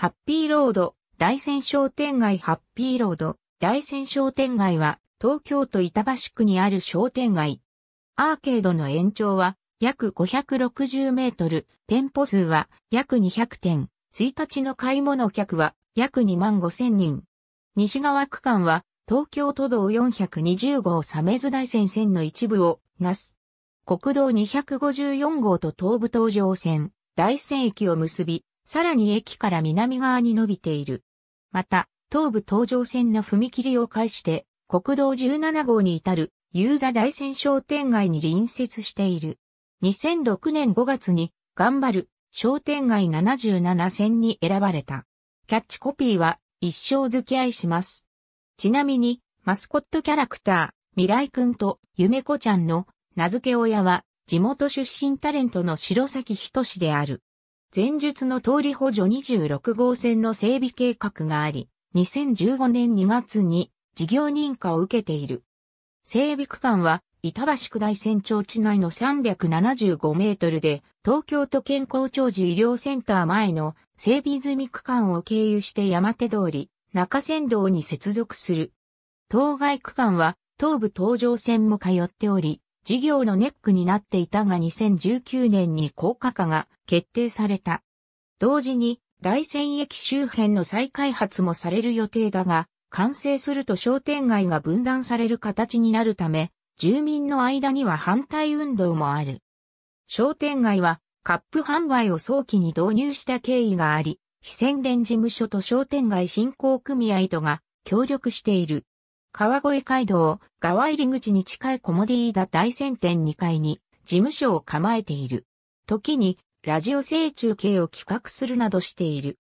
ハッピーロード、大仙商店街ハッピーロード、大仙商店街は、東京都板橋区にある商店街。アーケードの延長は、約560メートル、店舗数は約200店、1日の買い物客は約2万5千人。西側区間は、東京都道420号サメズ大仙線の一部をなす。国道254号と東武東上線、大仙駅を結び、さらに駅から南側に伸びている。また、東武東上線の踏切を介して、国道17号に至る、ユーザ大山商店街に隣接している。2006年5月に、頑張る、商店街77線に選ばれた。キャッチコピーは、一生付き合いします。ちなみに、マスコットキャラクター、未来くんとゆめこちゃんの名付け親は、地元出身タレントの白崎ひとしである。前述の通り補助26号線の整備計画があり、2015年2月に事業認可を受けている。整備区間は、板橋区大船町地内の375メートルで、東京都健康長寿医療センター前の整備済み区間を経由して山手通り、中山道に接続する。当該区間は、東武東上線も通っており、事業のネックになっていたが2019年に高架化が決定された。同時に大仙駅周辺の再開発もされる予定だが、完成すると商店街が分断される形になるため、住民の間には反対運動もある。商店街はカップ販売を早期に導入した経緯があり、非宣伝事務所と商店街振興組合とが協力している。川越街道、川入り口に近いコモディーダ大仙店2階に事務所を構えている。時に、ラジオ生中継を企画するなどしている。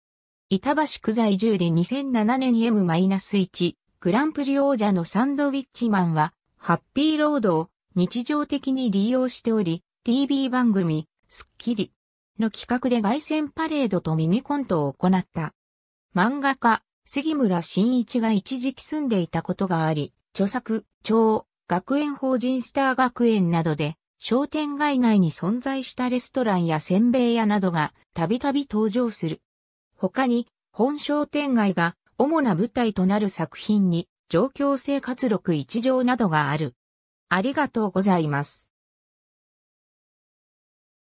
板橋区在住で2007年 M-1 グランプリ王者のサンドウィッチマンは、ハッピーロードを日常的に利用しており、TV 番組、スッキリの企画で外線パレードとミニコントを行った。漫画家、杉村新一が一時期住んでいたことがあり、著作、町、学園法人スター学園などで、商店街内に存在したレストランやせんべい屋などがたびたび登場する。他に、本商店街が主な舞台となる作品に、状況生活録一条などがある。ありがとうございます。